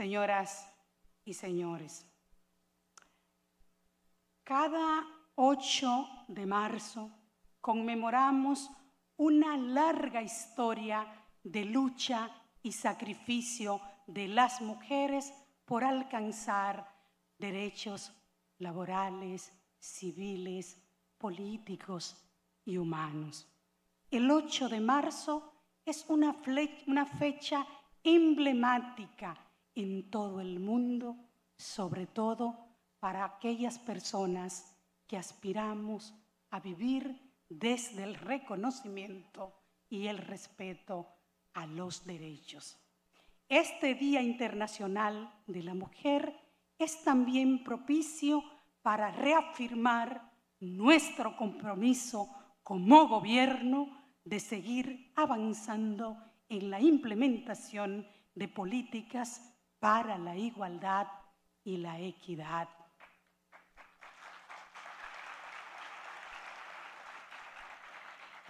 señoras y señores. Cada 8 de marzo conmemoramos una larga historia de lucha y sacrificio de las mujeres por alcanzar derechos laborales, civiles, políticos y humanos. El 8 de marzo es una, fecha emblemática en todo el mundo, sobre todo para aquellas personas que aspiramos a vivir desde el reconocimiento y el respeto a los derechos. Este Día Internacional de la Mujer es también propicio para reafirmar nuestro compromiso como gobierno de seguir avanzando en la implementación de políticas para la igualdad y la equidad.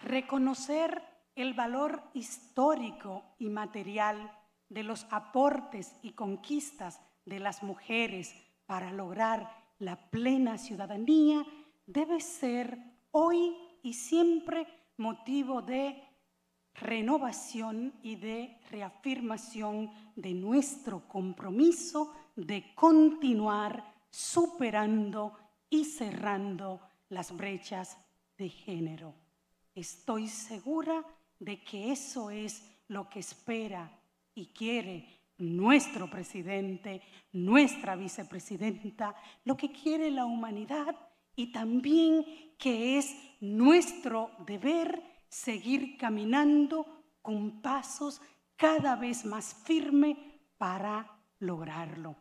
Reconocer el valor histórico y material de los aportes y conquistas de las mujeres para lograr la plena ciudadanía debe ser hoy y siempre motivo de renovación y de reafirmación de nuestro compromiso de continuar superando y cerrando las brechas de género. Estoy segura de que eso es lo que espera y quiere nuestro presidente, nuestra vicepresidenta, lo que quiere la humanidad y también que es nuestro deber seguir caminando con pasos cada vez más firme para lograrlo.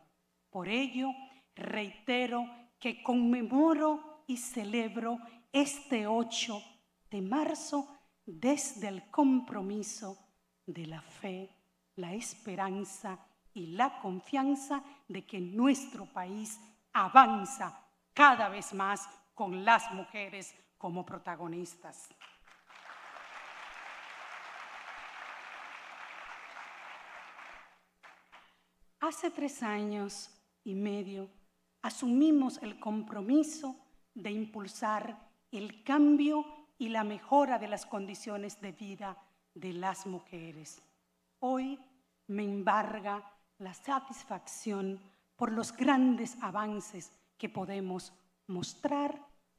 Por ello, reitero que conmemoro y celebro este 8 de marzo desde el compromiso de la fe, la esperanza y la confianza de que nuestro país avanza cada vez más con las mujeres como protagonistas. Hace tres años y medio asumimos el compromiso de impulsar el cambio y la mejora de las condiciones de vida de las mujeres. Hoy me embarga la satisfacción por los grandes avances que podemos mostrar,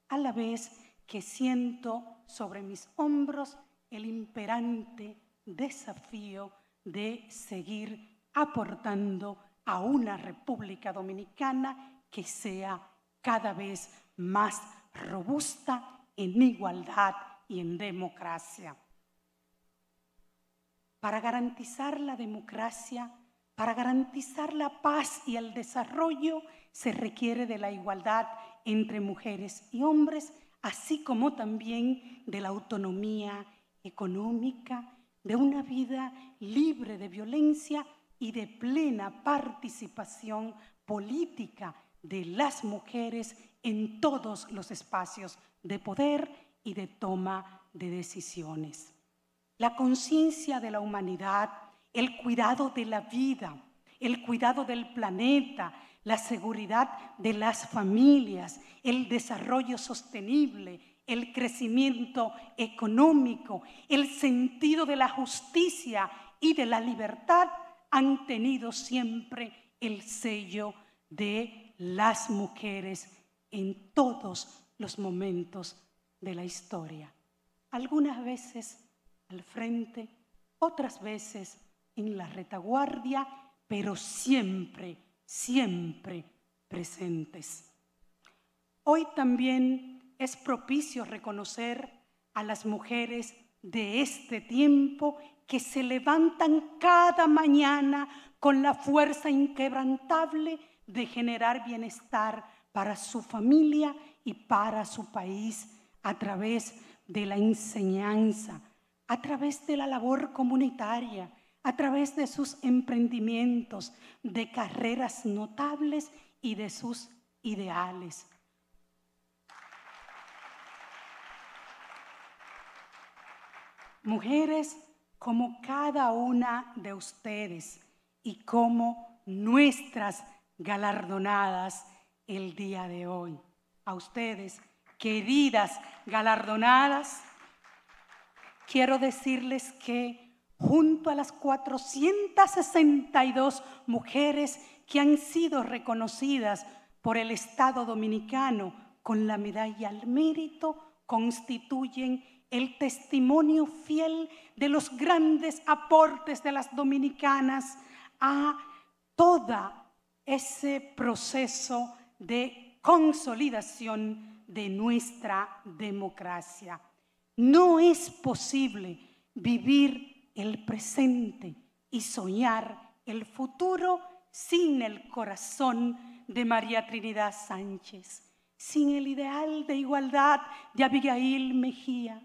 a la vez que siento sobre mis hombros el imperante desafío de seguir aportando a una República Dominicana que sea cada vez más robusta en igualdad y en democracia. Para garantizar la democracia, para garantizar la paz y el desarrollo, se requiere de la igualdad entre mujeres y hombres, así como también de la autonomía económica, de una vida libre de violencia y de plena participación política de las mujeres en todos los espacios de poder y de toma de decisiones. La conciencia de la humanidad, el cuidado de la vida, el cuidado del planeta, la seguridad de las familias, el desarrollo sostenible, el crecimiento económico, el sentido de la justicia y de la libertad han tenido siempre el sello de las mujeres en todos los momentos de la historia. Algunas veces al frente, otras veces en la retaguardia, pero siempre, siempre presentes. Hoy también es propicio reconocer a las mujeres de este tiempo que se levantan cada mañana con la fuerza inquebrantable de generar bienestar para su familia y para su país a través de la enseñanza, a través de la labor comunitaria, a través de sus emprendimientos, de carreras notables y de sus ideales. Mujeres como cada una de ustedes y como nuestras galardonadas el día de hoy. A ustedes, queridas galardonadas, quiero decirles que junto a las 462 mujeres que han sido reconocidas por el Estado Dominicano con la medalla al mérito, constituyen el testimonio fiel de los grandes aportes de las dominicanas a todo ese proceso de consolidación de nuestra democracia. No es posible vivir el presente y soñar el futuro sin el corazón de María Trinidad Sánchez, sin el ideal de igualdad de Abigail Mejía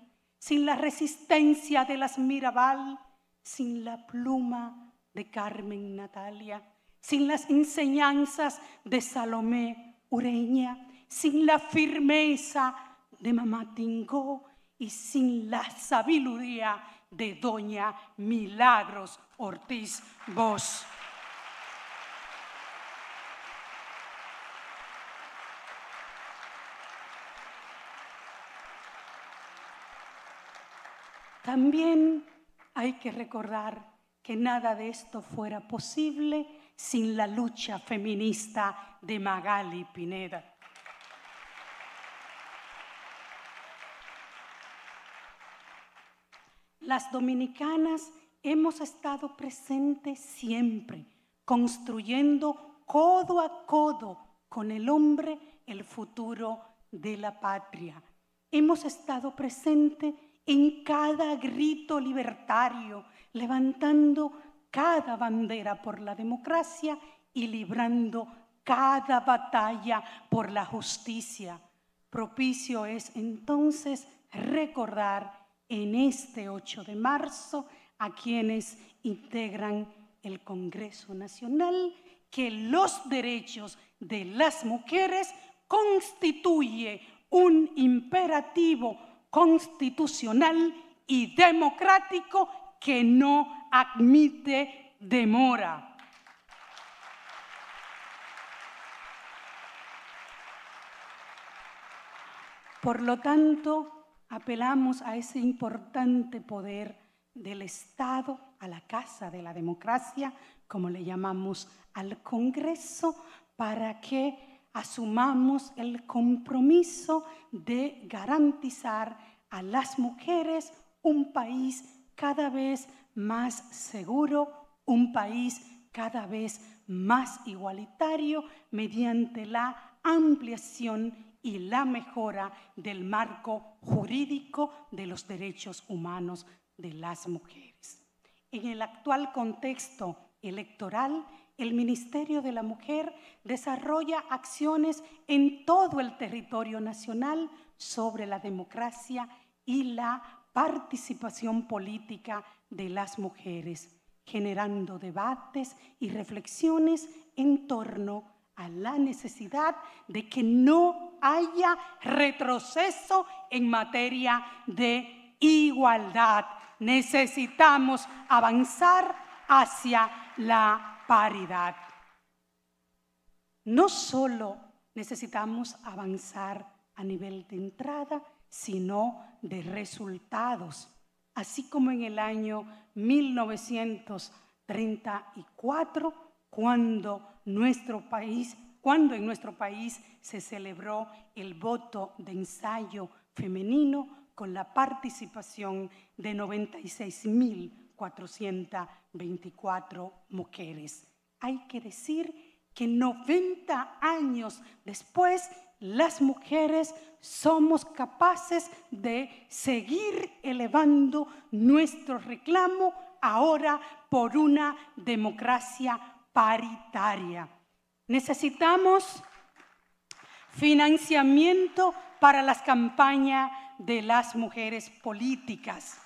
sin la resistencia de las Mirabal, sin la pluma de Carmen Natalia, sin las enseñanzas de Salomé Ureña, sin la firmeza de Mamá Tingó y sin la sabiduría de Doña Milagros Ortiz Bosch. También hay que recordar que nada de esto fuera posible sin la lucha feminista de Magali Pineda. Las dominicanas hemos estado presentes siempre, construyendo codo a codo con el hombre el futuro de la patria. Hemos estado presentes en cada grito libertario, levantando cada bandera por la democracia y librando cada batalla por la justicia. Propicio es entonces recordar en este 8 de marzo a quienes integran el Congreso Nacional que los derechos de las mujeres constituye un imperativo constitucional y democrático que no admite demora. Por lo tanto, apelamos a ese importante poder del Estado, a la Casa de la Democracia, como le llamamos al Congreso, para que asumamos el compromiso de garantizar a las mujeres un país cada vez más seguro, un país cada vez más igualitario mediante la ampliación y la mejora del marco jurídico de los derechos humanos de las mujeres. En el actual contexto electoral, el Ministerio de la Mujer desarrolla acciones en todo el territorio nacional sobre la democracia y la participación política de las mujeres, generando debates y reflexiones en torno a la necesidad de que no haya retroceso en materia de igualdad. Necesitamos avanzar hacia la paridad. No solo necesitamos avanzar a nivel de entrada, sino de resultados. Así como en el año 1934, cuando nuestro país, cuando en nuestro país se celebró el voto de ensayo femenino con la participación de 96.400 24 mujeres. Hay que decir que 90 años después las mujeres somos capaces de seguir elevando nuestro reclamo ahora por una democracia paritaria. Necesitamos financiamiento para las campañas de las mujeres políticas.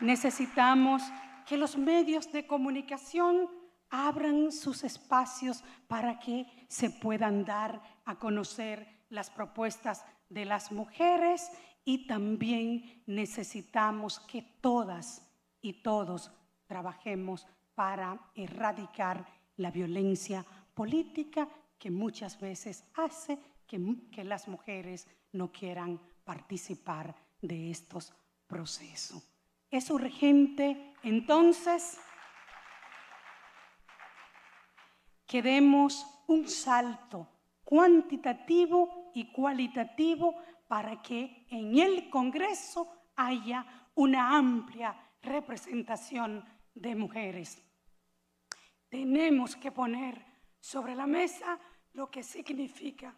Necesitamos que los medios de comunicación abran sus espacios para que se puedan dar a conocer las propuestas de las mujeres y también necesitamos que todas y todos trabajemos para erradicar la violencia política que muchas veces hace que, las mujeres no quieran participar de estos procesos. Es urgente entonces que demos un salto cuantitativo y cualitativo para que en el Congreso haya una amplia representación de mujeres. Tenemos que poner sobre la mesa lo que significa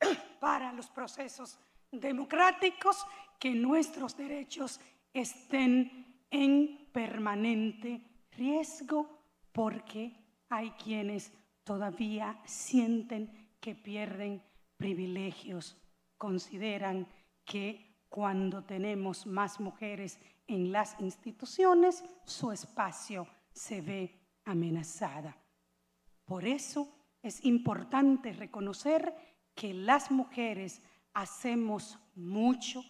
para los procesos democráticos que nuestros derechos estén en permanente riesgo porque hay quienes todavía sienten que pierden privilegios, consideran que cuando tenemos más mujeres en las instituciones, su espacio se ve amenazada. Por eso es importante reconocer que las mujeres hacemos mucho,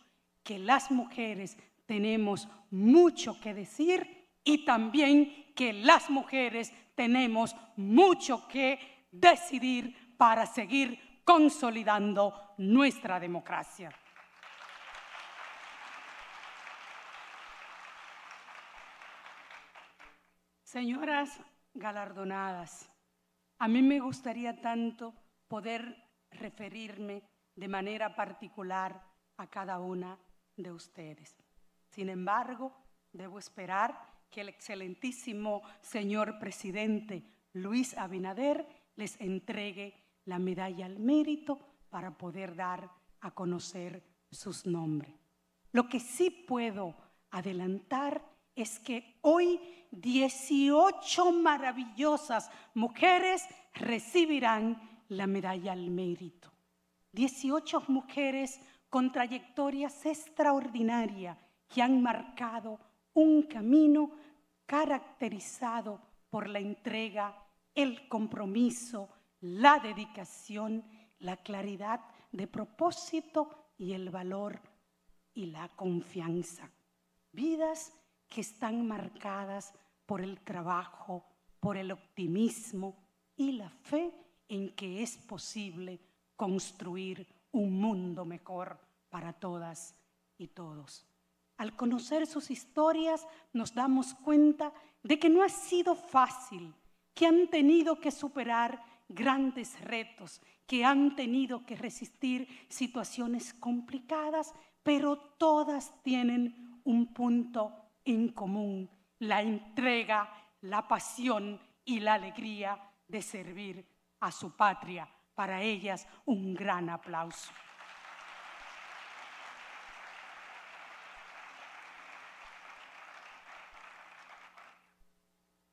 que las mujeres tenemos mucho que decir y también que las mujeres tenemos mucho que decidir para seguir consolidando nuestra democracia. Señoras galardonadas, a mí me gustaría tanto poder referirme de manera particular a cada una de ustedes. Sin embargo, debo esperar que el excelentísimo señor presidente Luis Abinader les entregue la medalla al mérito para poder dar a conocer sus nombres. Lo que sí puedo adelantar es que hoy 18 maravillosas mujeres recibirán la medalla al mérito. 18 mujeres con trayectorias extraordinarias que han marcado un camino caracterizado por la entrega, el compromiso, la dedicación, la claridad de propósito y el valor y la confianza. Vidas que están marcadas por el trabajo, por el optimismo y la fe en que es posible construir un mundo mejor para todas y todos. Al conocer sus historias nos damos cuenta de que no ha sido fácil, que han tenido que superar grandes retos, que han tenido que resistir situaciones complicadas, pero todas tienen un punto en común, la entrega, la pasión y la alegría de servir a su patria. Para ellas, un gran aplauso.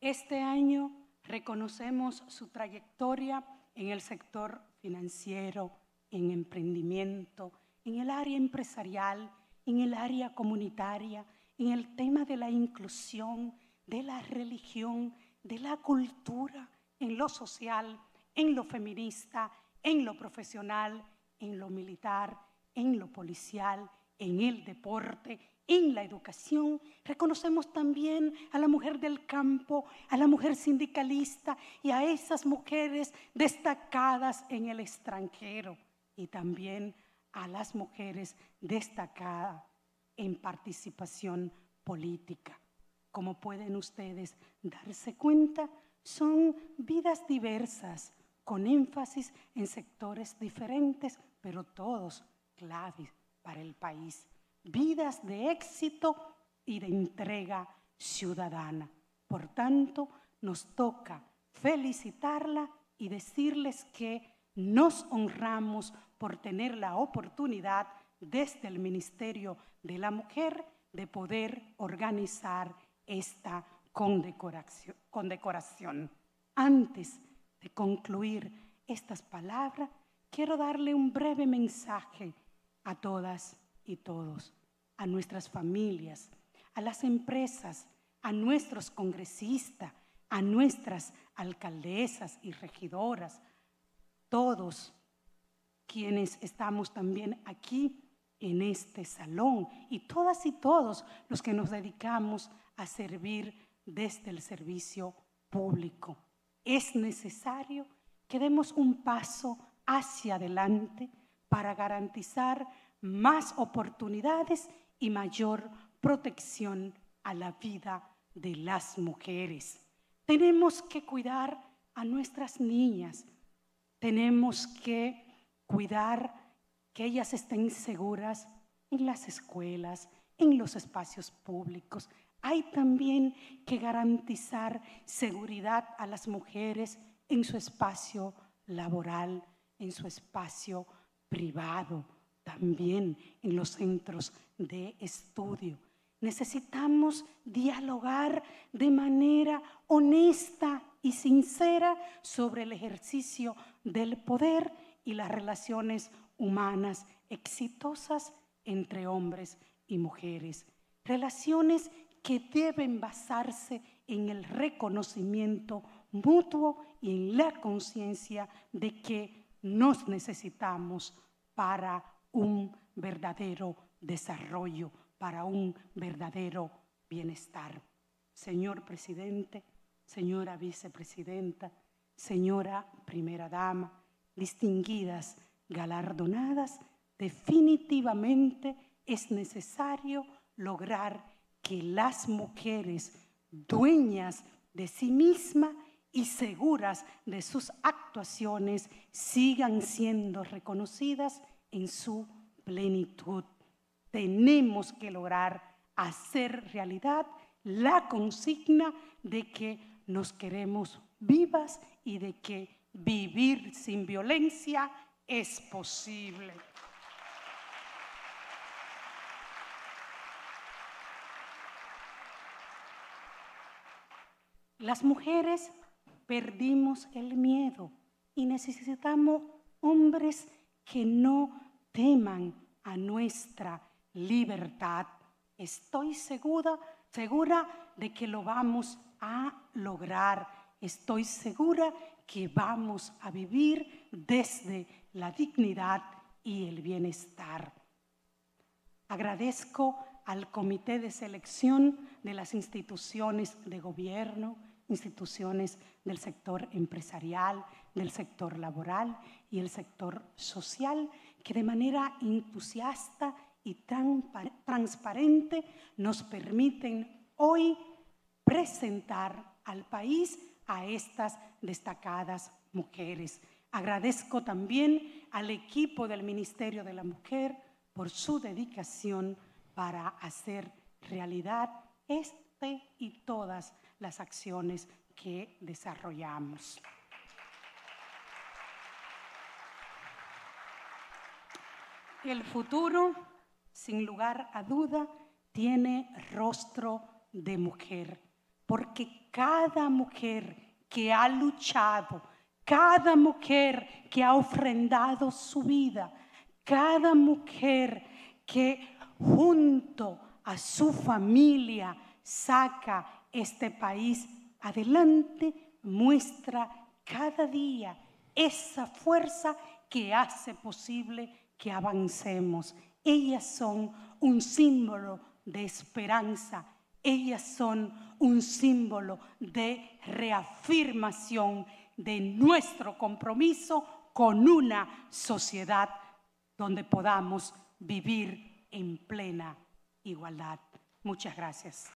Este año reconocemos su trayectoria en el sector financiero, en emprendimiento, en el área empresarial, en el área comunitaria, en el tema de la inclusión, de la religión, de la cultura, en lo social, en lo feminista, en lo profesional, en lo militar, en lo policial, en el deporte, en la educación, reconocemos también a la mujer del campo, a la mujer sindicalista y a esas mujeres destacadas en el extranjero y también a las mujeres destacadas en participación política. Como pueden ustedes darse cuenta, son vidas diversas, con énfasis en sectores diferentes, pero todos claves para el país vidas de éxito y de entrega ciudadana. Por tanto, nos toca felicitarla y decirles que nos honramos por tener la oportunidad desde el Ministerio de la Mujer de poder organizar esta condecoración. Antes de concluir estas palabras, quiero darle un breve mensaje a todas y todos, a nuestras familias, a las empresas, a nuestros congresistas, a nuestras alcaldesas y regidoras, todos quienes estamos también aquí en este salón y todas y todos los que nos dedicamos a servir desde el servicio público. Es necesario que demos un paso hacia adelante para garantizar más oportunidades y mayor protección a la vida de las mujeres. Tenemos que cuidar a nuestras niñas, tenemos que cuidar que ellas estén seguras en las escuelas, en los espacios públicos. Hay también que garantizar seguridad a las mujeres en su espacio laboral, en su espacio privado también en los centros de estudio. Necesitamos dialogar de manera honesta y sincera sobre el ejercicio del poder y las relaciones humanas exitosas entre hombres y mujeres. Relaciones que deben basarse en el reconocimiento mutuo y en la conciencia de que nos necesitamos para un verdadero desarrollo, para un verdadero bienestar. Señor presidente, señora vicepresidenta, señora primera dama, distinguidas, galardonadas, definitivamente es necesario lograr que las mujeres dueñas de sí misma y seguras de sus actuaciones sigan siendo reconocidas en su plenitud. Tenemos que lograr hacer realidad la consigna de que nos queremos vivas y de que vivir sin violencia es posible. Las mujeres perdimos el miedo y necesitamos hombres que no teman a nuestra libertad. Estoy segura, segura de que lo vamos a lograr. Estoy segura que vamos a vivir desde la dignidad y el bienestar. Agradezco al comité de selección de las instituciones de gobierno, instituciones del sector empresarial, del sector laboral y el sector social que de manera entusiasta y transparente nos permiten hoy presentar al país a estas destacadas mujeres. Agradezco también al equipo del Ministerio de la Mujer por su dedicación para hacer realidad este y todas las acciones que desarrollamos. el futuro, sin lugar a duda, tiene rostro de mujer, porque cada mujer que ha luchado, cada mujer que ha ofrendado su vida, cada mujer que junto a su familia saca este país adelante, muestra cada día esa fuerza que hace posible que avancemos. Ellas son un símbolo de esperanza. Ellas son un símbolo de reafirmación de nuestro compromiso con una sociedad donde podamos vivir en plena igualdad. Muchas gracias.